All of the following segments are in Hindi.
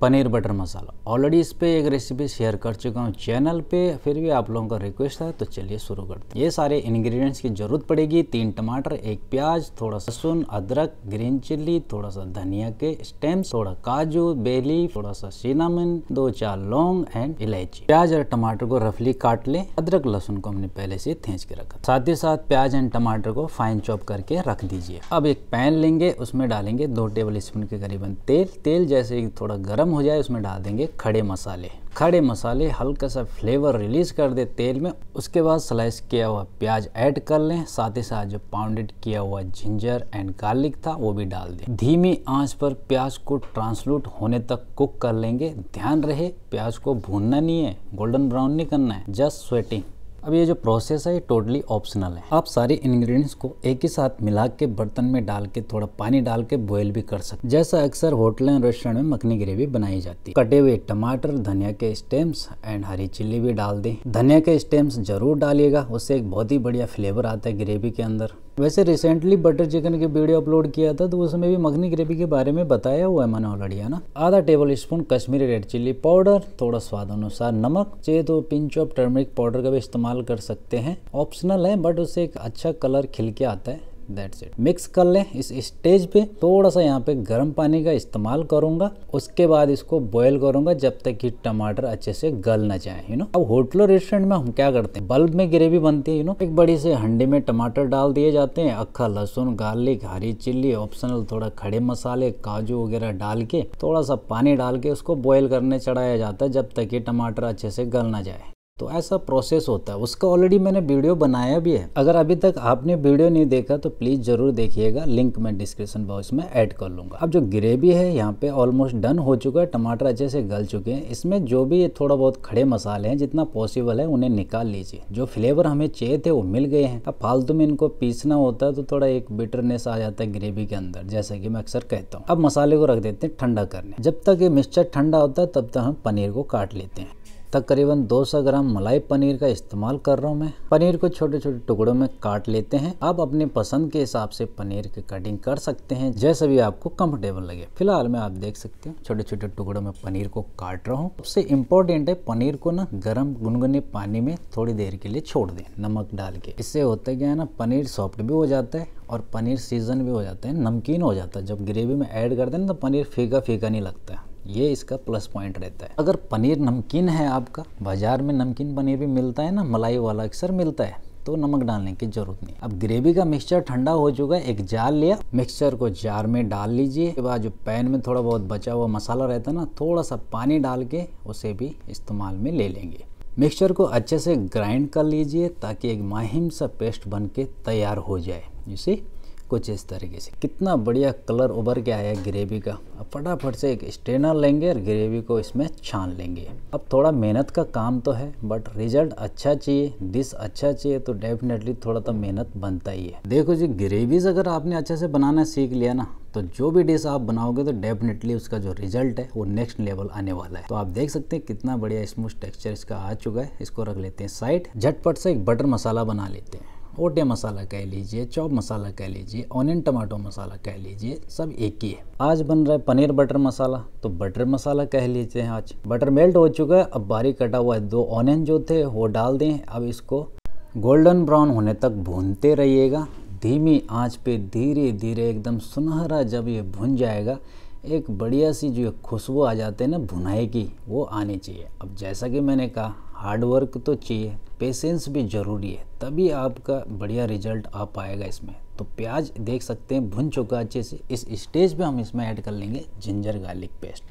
पनीर बटर मसाला ऑलरेडी इस पे एक रेसिपी शेयर कर चुका हूँ चैनल पे फिर भी आप लोगों का रिक्वेस्ट है तो चलिए शुरू करते हैं ये सारे इंग्रेडिएंट्स की ज़रूरत पड़ेगी तीन टमाटर एक प्याज थोड़ा सा लहसुन अदरक ग्रीन चिल्ली थोड़ा सा धनिया के स्टेम्स थोड़ा काजू बेली थोड़ा सा सीनामिन दो चार लौंग एंड इलायची प्याज और टमाटर को रफली काट ले अदरक लहसुन को हमने पहले से थेंच के रखा साथ ही साथ प्याज एंड टमाटर को फाइन चॉप करके रख दीजिए अब एक पैन लेंगे उसमें डालेंगे दो टेबल स्पून के करीबन तेल तेल जैसे थोड़ा गर्म गर्म हो जाए उसमें डाल देंगे खड़े मसाले खड़े मसाले हल्का सा फ्लेवर रिलीज कर दे तेल में उसके बाद स्लाइस किया हुआ प्याज ऐड कर लें साथ ही साथ जो पाउंडेड किया हुआ जिंजर एंड गार्लिक था वो भी डाल दें धीमी आंच पर प्याज को ट्रांसलूट होने तक कुक कर लेंगे ध्यान रहे प्याज को भूनना नहीं है गोल्डन ब्राउन नहीं करना है जस्ट स्वेटिंग अब ये जो प्रोसेस है ये टोटली ऑप्शनल है आप सारे इंग्रेडिएंट्स को एक ही साथ मिला के बर्तन में डाल के थोड़ा पानी डाल के बॉयल भी कर सकते जैसा अक्सर होटल एंड रेस्टोरेंट में मखनी ग्रेवी बनाई जाती है कटे हुए टमाटर धनिया के स्टेम्स एंड हरी चिल्ली भी डाल दें धनिया के स्टेम्स जरूर डालिएगा उससे एक बहुत ही बढ़िया फ्लेवर आता है ग्रेवी के अंदर वैसे रिसेंटली बटर चिकन के वीडियो अपलोड किया था तो उसमें भी मखनी ग्रेवी के बारे में बताया हुआ है मैंने ऑलरेडी है ना आधा tablespoon Kashmiri red chilli powder थोड़ा स्वाद अनुसार नमक चाहिए तो पिंच ऑफ टर्मरिक पाउडर का भी इस्तेमाल कर सकते हैं ऑप्शनल है बट उससे एक अच्छा कलर खिल के आता है दैट्स इट मिक्स कर लें इस स्टेज पे थोड़ा सा यहाँ पे गर्म पानी का इस्तेमाल करूँगा उसके बाद इसको बॉयल करूँगा जब तक कि टमाटर अच्छे से गल ना जाए यू नो अब होटलों रेस्टोरेंट में हम क्या करते हैं बल्ब में ग्रेवी बनती है यू नो एक बड़ी से हंडी में टमाटर डाल दिए जाते हैं अक्खा लहसुन गार्लिक हरी चिल्ली ऑप्शनल थोड़ा खड़े मसाले काजू वगैरह डाल के थोड़ा सा पानी डाल के उसको बॉयल करने चढ़ाया जाता है जब तक कि टमाटर अच्छे से गल ना जाए तो ऐसा प्रोसेस होता है उसका ऑलरेडी मैंने वीडियो बनाया भी है अगर अभी तक आपने वीडियो नहीं देखा तो प्लीज़ ज़रूर देखिएगा लिंक मैं डिस्क्रिप्शन बॉक्स में ऐड कर लूँगा अब जो ग्रेवी है यहाँ पे ऑलमोस्ट डन हो चुका है टमाटर अच्छे से गल चुके हैं इसमें जो भी थोड़ा बहुत खड़े मसाले हैं जितना पॉसिबल है उन्हें निकाल लीजिए जो फ्लेवर हमें चाहिए थे वो मिल गए हैं अब फालतू में इनको पीसना होता है तो थोड़ा एक बिटरनेस आ जाता है ग्रेवी के अंदर जैसा कि मैं अक्सर कहता हूँ अब मसाले को रख देते हैं ठंडा करने जब तक ये मिक्सचर ठंडा होता है तब तक हम पनीर को काट लेते हैं तकरीबन 200 ग्राम मलाई पनीर का इस्तेमाल कर रहा हूँ मैं पनीर को छोटे छोटे टुकड़ों में काट लेते हैं आप अपने पसंद के हिसाब से पनीर की कटिंग कर सकते हैं जैसे भी आपको कंफर्टेबल लगे फिलहाल मैं आप देख सकते हैं छोटे छोटे टुकड़ों में पनीर को काट रहा हूँ सबसे इम्पोर्टेंट है पनीर को ना गर्म गुनगुने पानी में थोड़ी देर के लिए छोड़ दें नमक डाल के इससे होता क्या है ना पनीर सॉफ्ट भी हो जाता है और पनीर सीजन भी हो जाता है नमकीन हो जाता है जब ग्रेवी में ऐड कर देना तो पनीर फीका फीका नहीं लगता है ये इसका प्लस पॉइंट रहता है अगर पनीर नमकीन है आपका बाजार में नमकीन पनीर भी मिलता है ना मलाई वाला अक्सर मिलता है तो नमक डालने की जरूरत नहीं अब ग्रेवी का मिक्सचर ठंडा हो चुका है एक जार लिया मिक्सचर को जार में डाल लीजिए उसके बाद जो पैन में थोड़ा बहुत बचा हुआ मसाला रहता है ना थोड़ा सा पानी डाल के उसे भी इस्तेमाल में ले लेंगे मिक्सचर को अच्छे से ग्राइंड कर लीजिए ताकि एक माहिम सा पेस्ट बन के तैयार हो जाए इसे कुछ इस तरीके से कितना बढ़िया कलर उभर के आया ग्रेवी का अब फटाफट से एक स्ट्रेनर लेंगे और ग्रेवी को इसमें छान लेंगे अब थोड़ा मेहनत का काम तो है बट रिजल्ट अच्छा चाहिए डिश अच्छा चाहिए तो डेफिनेटली थोड़ा तो मेहनत बनता ही है देखो जी ग्रेवीज अगर आपने अच्छे से बनाना सीख लिया ना तो जो भी डिश आप बनाओगे तो डेफिनेटली उसका जो रिजल्ट है वो नेक्स्ट लेवल आने वाला है तो आप देख सकते हैं कितना बढ़िया स्मूथ टेक्सचर इसका आ चुका है इसको रख लेते हैं साइड झटपट से एक बटर मसाला बना लेते हैं ओटे मसाला कह लीजिए चॉप मसाला कह लीजिए ऑनियन टमाटो मसाला कह लीजिए सब एक ही है आज बन रहा है पनीर बटर मसाला तो बटर मसाला कह लीजिए आज बटर मेल्ट हो चुका है अब बारीक कटा हुआ है दो ऑनियन जो थे वो डाल दें अब इसको गोल्डन ब्राउन होने तक भूनते रहिएगा धीमी आँच पे धीरे धीरे एकदम सुनहरा जब ये भुन जाएगा एक बढ़िया सी जो खुशबू आ जाती है ना भुनाई की वो आनी चाहिए अब जैसा कि मैंने कहा हार्डवर्क तो चाहिए पेशेंस भी ज़रूरी है तभी आपका बढ़िया रिजल्ट आ पाएगा इसमें तो प्याज देख सकते हैं भुन चुका अच्छे से इस स्टेज पे हम इसमें ऐड कर लेंगे जिंजर गार्लिक पेस्ट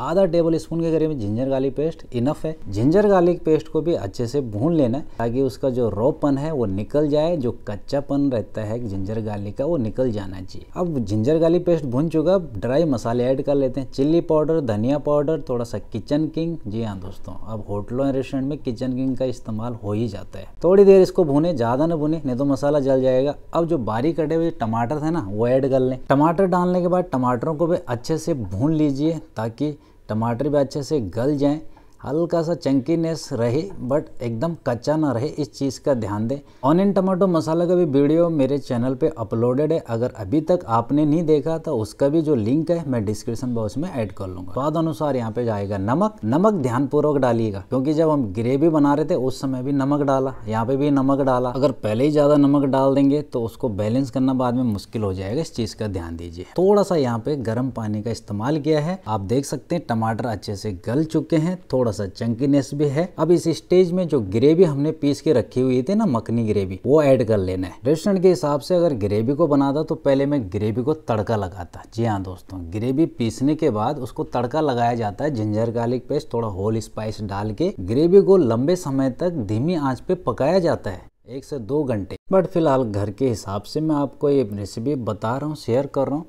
आधा टेबल स्पून के करीब जिंजर गार्लिक पेस्ट इनफ है जिंजर गार्लिक पेस्ट को भी अच्छे से भून लेना है ताकि उसका जो रोपन है वो निकल जाए जो कच्चापन रहता है जिंजर गार्लिक का वो निकल जाना चाहिए अब जिंजर गार्लिक पेस्ट भून चुका ड्राई मसाले ऐड कर लेते हैं चिल्ली पाउडर धनिया पाउडर थोड़ा सा किचन किंग जी हाँ दोस्तों अब होटलों रेस्टोरेंट में किचन किंग का इस्तेमाल हो ही जाता है थोड़ी देर इसको भूने ज़्यादा ना भूने नहीं तो मसाला जल जाएगा अब जो बारीक कटे हुए टमाटर थे ना वो ऐड कर लें टमाटर डालने के बाद टमाटरों को भी अच्छे से भून लीजिए ताकि टमाटर भी अच्छे से गल जाएँ हल्का सा चंकीनेस रहे बट एकदम कच्चा ना रहे इस चीज़ का ध्यान दें ऑनियन टमाटो मसाला का भी वीडियो मेरे चैनल पे अपलोडेड है अगर अभी तक आपने नहीं देखा तो उसका भी जो लिंक है मैं डिस्क्रिप्शन बॉक्स में ऐड कर लूँगा स्वाद अनुसार यहाँ पे जाएगा नमक नमक ध्यानपूर्वक डालिएगा क्योंकि जब हम ग्रेवी बना रहे थे उस समय भी नमक डाला यहाँ पे भी नमक डाला अगर पहले ही ज़्यादा नमक डाल देंगे तो उसको बैलेंस करना बाद में मुश्किल हो जाएगा इस चीज़ का ध्यान दीजिए थोड़ा सा यहाँ पे गर्म पानी का इस्तेमाल किया है आप देख सकते हैं टमाटर अच्छे से गल चुके हैं थोड़ा सा चंकीनेस भी है अब इस स्टेज में जो ग्रेवी हमने पीस के रखी हुई थी ना मखनी ग्रेवी वो ऐड कर लेना है रेस्टोरेंट के हिसाब से अगर ग्रेवी को बनाता तो पहले मैं ग्रेवी को तड़का लगाता जी हाँ दोस्तों ग्रेवी पीसने के बाद उसको तड़का लगाया जाता है जिंजर गार्लिक पेस्ट थोड़ा होल स्पाइस डाल के ग्रेवी को लंबे समय तक धीमी आंच पे पकाया जाता है एक से दो घंटे बट फिलहाल घर के हिसाब से मैं आपको ये रेसिपी बता रहा हूँ शेयर कर रहा हूँ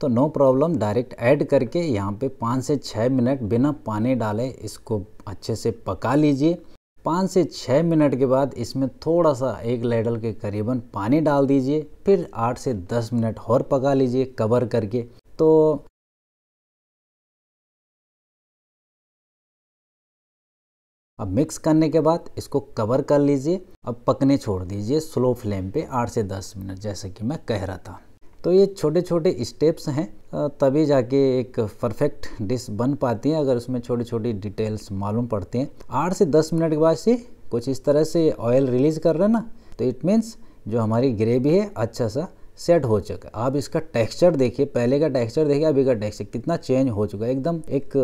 तो नो प्रॉब्लम डायरेक्ट ऐड करके यहाँ पे पाँच से छः मिनट बिना पानी डाले इसको अच्छे से पका लीजिए पाँच से छः मिनट के बाद इसमें थोड़ा सा एक लेडल के करीबन पानी डाल दीजिए फिर आठ से दस मिनट और पका लीजिए कवर करके तो अब मिक्स करने के बाद इसको कवर कर लीजिए अब पकने छोड़ दीजिए स्लो फ्लेम पे आठ से दस मिनट जैसे कि मैं कह रहा था तो ये छोटे छोटे स्टेप्स हैं तभी जाके एक परफेक्ट डिश बन पाती है अगर उसमें छोटी छोटी डिटेल्स मालूम पड़ती हैं आठ से दस मिनट के बाद से कुछ इस तरह से ऑयल रिलीज़ कर रहे हैं ना तो इट मीन्स जो हमारी ग्रेवी है अच्छा सा सेट हो चुका है आप इसका टेक्सचर देखिए पहले का टेक्सचर देखिए अभी का टेक्सचर कितना चेंज हो चुका है एकदम एक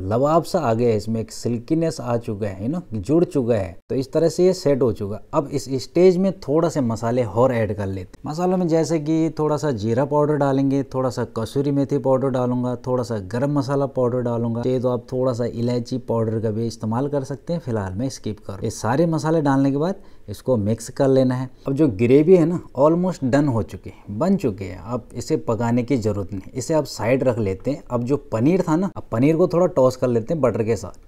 लवाब सा आ गया है इसमें एक सिल्कीनेस आ चुका है ना जुड़ चुका है तो इस तरह से ये सेट हो चुका अब इस स्टेज में थोड़ा से मसाले और ऐड कर लेते मसालों में जैसे कि थोड़ा सा जीरा पाउडर डालेंगे थोड़ा सा कसूरी मेथी पाउडर डालूंगा थोड़ा सा गर्म मसाला पाउडर डालूंगा ये तो आप थोड़ा सा इलायची पाउडर का भी इस्तेमाल कर सकते हैं फिलहाल मैं स्किप कर ये सारे मसाले डालने के बाद इसको मिक्स कर लेना है अब जो ग्रेवी है ना ऑलमोस्ट डन हो चुके है बन चुके हैं अब इसे पकाने की जरूरत नहीं इसे आप साइड रख लेते हैं अब जो पनीर था ना अब पनीर को थोड़ा टॉस कर लेते हैं बटर के साथ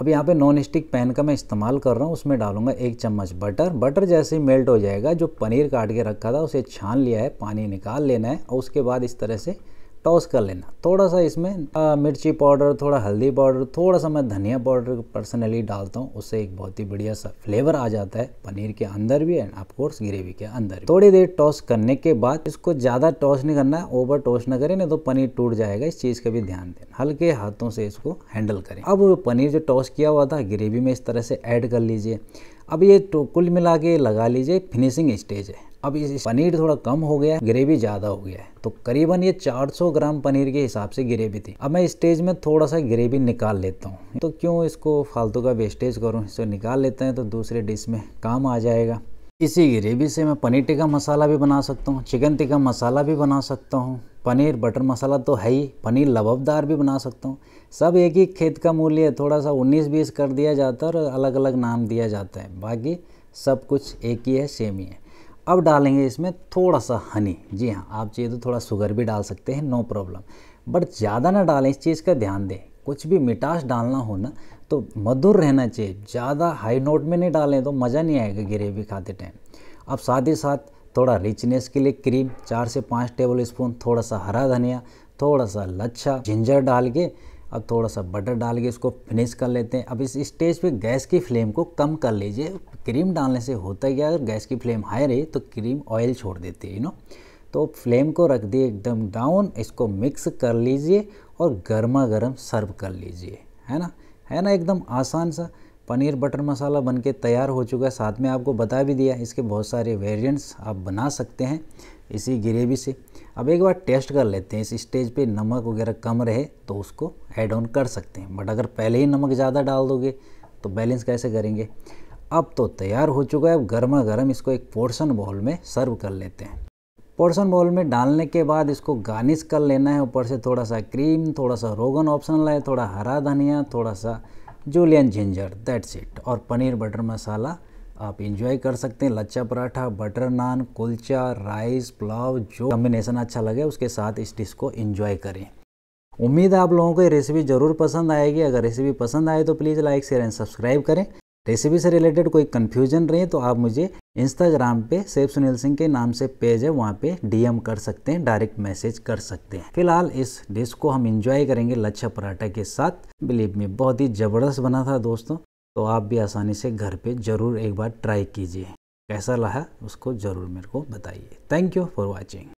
अब यहाँ पे नॉन स्टिक पैन का मैं इस्तेमाल कर रहा हूँ उसमें डालूंगा एक चम्मच बटर बटर जैसे ही मेल्ट हो जाएगा जो पनीर काट के रखा था उसे छान लिया है पानी निकाल लेना है और उसके बाद इस तरह से टॉस कर लेना थोड़ा सा इसमें आ, मिर्ची पाउडर थोड़ा हल्दी पाउडर थोड़ा सा मैं धनिया पाउडर पर्सनली डालता हूँ उससे एक बहुत ही बढ़िया सा फ्लेवर आ जाता है पनीर के अंदर भी एंड ऑफकोर्स ग्रेवी के अंदर थोड़ी देर टॉस करने के बाद इसको ज़्यादा टॉस नहीं करना है ओवर टॉस ना करें नहीं तो पनीर टूट जाएगा इस चीज़ का भी ध्यान देना हल्के हाथों से इसको हैंडल करें अब पनीर जो टॉस किया हुआ था ग्रेवी में इस तरह से ऐड कर लीजिए अब ये तो कुल मिला के लगा लीजिए फिनिशिंग स्टेज है अब इस पनीर थोड़ा कम हो गया ग्रेवी ज़्यादा हो गया है तो करीबन ये 400 ग्राम पनीर के हिसाब से ग्रेवी थी अब मैं स्टेज में थोड़ा सा ग्रेवी निकाल लेता हूँ तो क्यों इसको फालतू का वेस्टेज करूँ इसको निकाल लेते हैं तो दूसरे डिश में काम आ जाएगा इसी ग्रेवी से मैं पनीर टिक्का मसाला भी बना सकता हूँ चिकन टिक्का मसाला भी बना सकता हूँ पनीर बटर मसाला तो है ही पनीर लबबदार भी बना सकता हूँ सब एक ही खेत का मूल्य है थोड़ा सा 19-20 कर दिया जाता है और अलग अलग नाम दिया जाता है बाकी सब कुछ एक ही है सेम ही है अब डालेंगे इसमें थोड़ा सा हनी जी हाँ आप चाहिए तो थोड़ा शुगर भी डाल सकते हैं नो प्रॉब्लम बट ज़्यादा ना डालें इस चीज़ का ध्यान दें कुछ भी मिठास डालना हो ना तो मधुर रहना चाहिए ज़्यादा हाई नोट में नहीं डालें तो मज़ा नहीं आएगा ग्रेवी खाते टाइम अब साथ ही साथ थोड़ा रिचनेस के लिए क्रीम चार से पाँच टेबल स्पून थोड़ा सा हरा धनिया थोड़ा सा लच्छा जिंजर डाल के अब थोड़ा सा बटर डाल के इसको फिनिश कर लेते हैं अब इस स्टेज पे गैस की फ्लेम को कम कर लीजिए क्रीम डालने से होता है क्या अगर गैस की फ्लेम हाई रही तो क्रीम ऑयल छोड़ देती है यू नो तो फ्लेम को रख दिए एकदम डाउन इसको मिक्स कर लीजिए और गर्मा गर्म सर्व कर लीजिए है ना है ना एकदम आसान सा पनीर बटर मसाला बनके तैयार हो चुका है साथ में आपको बता भी दिया इसके बहुत सारे वेरिएंट्स आप बना सकते हैं इसी ग्रेवी से अब एक बार टेस्ट कर लेते हैं इस स्टेज पे नमक वगैरह कम रहे तो उसको ऐड ऑन कर सकते हैं बट अगर पहले ही नमक ज़्यादा डाल दोगे तो बैलेंस कैसे करेंगे अब तो तैयार हो चुका है अब गर्मा गर्म इसको एक पोर्शन बॉल में सर्व कर लेते हैं पोर्शन बॉल में डालने के बाद इसको गार्निश कर लेना है ऊपर से थोड़ा सा क्रीम थोड़ा सा रोगन ऑप्शनल है थोड़ा हरा धनिया थोड़ा सा जूलियन जिंजर दैट्स इट और पनीर बटर मसाला आप इंजॉय कर सकते हैं लच्छा पराठा बटर नान कुलचा राइस पुलाव जो कम्बिनेशन अच्छा लगे उसके साथ इस डिश को इंजॉय करें उम्मीद है आप लोगों को ये रेसिपी ज़रूर पसंद आएगी अगर रेसिपी पसंद आए तो please like share and subscribe करें रेसिपी से रिलेटेड कोई कन्फ्यूजन रहे तो आप मुझे इंस्टाग्राम पे सेफ सुनील सिंह के नाम से पेज है वहाँ पे डीएम कर सकते हैं डायरेक्ट मैसेज कर सकते हैं फिलहाल इस डिश को हम इंजॉय करेंगे लच्छा पराठा के साथ बिलीव में बहुत ही ज़बरदस्त बना था दोस्तों तो आप भी आसानी से घर पे ज़रूर एक बार ट्राई कीजिए कैसा रहा उसको ज़रूर मेरे को बताइए थैंक यू फॉर वॉचिंग